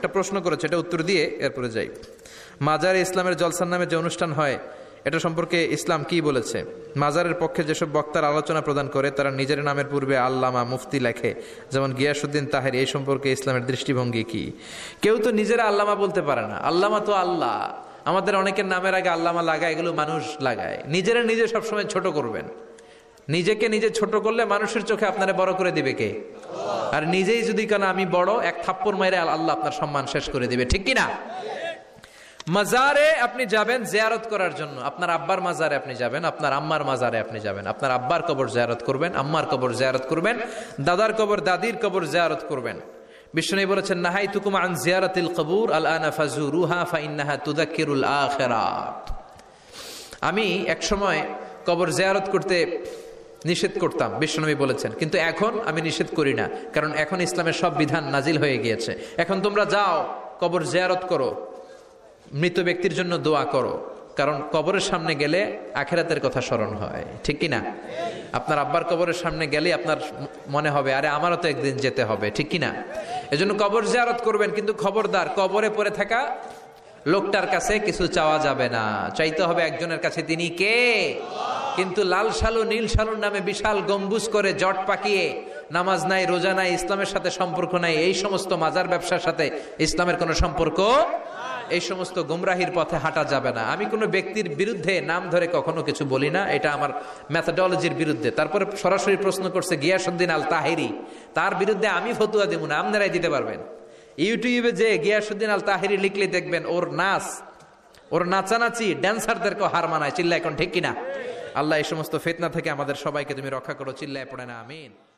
একটা প্রশ্ন করেছে এটা উত্তর দিয়ে এরপরে যাই মাজারে ইসলামের জলসার নামে যে অনুষ্ঠান হয় এটা সম্পর্কে ইসলাম কি বলেছে মাজারের পক্ষে যেসব বক্তার আলোচনা প্রদান করে তারা নিজের নামের পূর্বে আল্লামা মুফতি লেখে যেমন গিয়াসুদ্দিন তাহের এই সম্পর্কে ইসলামের দৃষ্টিভঙ্গি কি কেউ তো নিজেরা আল্লামা বলতে পারে না আল্লামা তো আল্লাহ আমাদের অনেকের নামের আগে আল্লামা লাগায় এগুলো মানুষ লাগায় নিজেরা নিজে সবসময় ছোট করবেন নিজেকে নিজে ছোট করলে মানুষের চোখে আপনারা বড় করে দিবে কে আর নিজেই যদি কেন আমি বড় এক থাপ্পর মাইরে আল্লাহ আপনার সম্মান শেষ করে দিবে ঠিক কিনা মাজারে আপনি যাবেন জেয়ারত করার জন্য আপনার আব্বার মাজারে আপনি যাবেন আপনার আম্মার মাজারে আপনি যাবেন আপনার আব্বার কবর জেয়ারত করবেন আম্মার কবর জেয়ারত করবেন দাদার কবর দাদির কবর জেয়ারত করবেন বিষ্ণু বলেছেন নাহাই তুকুম আন জিয়ারাতিল কবুর আল আনা ফাজুরুহা ফাইন্নাহা তুদাক্কিরুল আখেরাত আমি একসময় কবর জেয়ারত করতে নিষেধ করতাম বিশ্বনবী বলেছেন কিন্তু এখন আমি নিষেধ করি না কারণ এখন ইসলামের সব বিধান নাজিল হয়ে গিয়েছে এখন তোমরা যাও কবর জেয়ারত করো মৃত ব্যক্তির জন্য দোয়া করো কারণ কবরের সামনে গেলে আখেরাতের কথা স্মরণ হয় ঠিক কি না আপনার আব্বার কবরের সামনে গেলে আপনার মনে হবে আরে আমারও তো একদিন যেতে হবে ঠিক কি না এজন্য কবর জেয়ারত করবেন কিন্তু খবরদার কবরে পড়ে থাকা লোকটার কাছে কিছু চাওয়া যাবে না চাইতে হবে একজনের কাছে তিনি কে কিন্তু লাল সালু নীল সালুর নামে বিশাল গম্বুজ করে জট পাকিয়ে নামাজ নাই রোজা নাই ইসলামের সাথে সম্পর্ক নাই এই সমস্ত মাজার ব্যবসার সাথে ইসলামের কোনো সম্পর্ক এই সমস্ত গুমরাহির পথে হাঁটা যাবে না আমি কোনো ব্যক্তির বিরুদ্ধে নাম ধরে কখনো কিছু বলি না এটা আমার ম্যাথাডোলজির বিরুদ্ধে তারপরে সরাসরি প্রশ্ন করছে গিয়াসুদ্দিন আল তাহেরি তার বিরুদ্ধে আমি ফতুয়া দেব না আপনারাই দিতে পারবেন ইউটিউবে যে গিয়াসুদ্দিন আল তাহেরি লিখলে দেখবেন ওর নাচ ওর নাচানাচি ড্যান্সারদেরকে হার মানায় চিল্লা এখন ঠিক কিনা আল্লাহ এই সমস্ত ফেতনা থেকে আমাদের সবাইকে তুমি রক্ষা করো চিল্লায় পড়ে না আমিন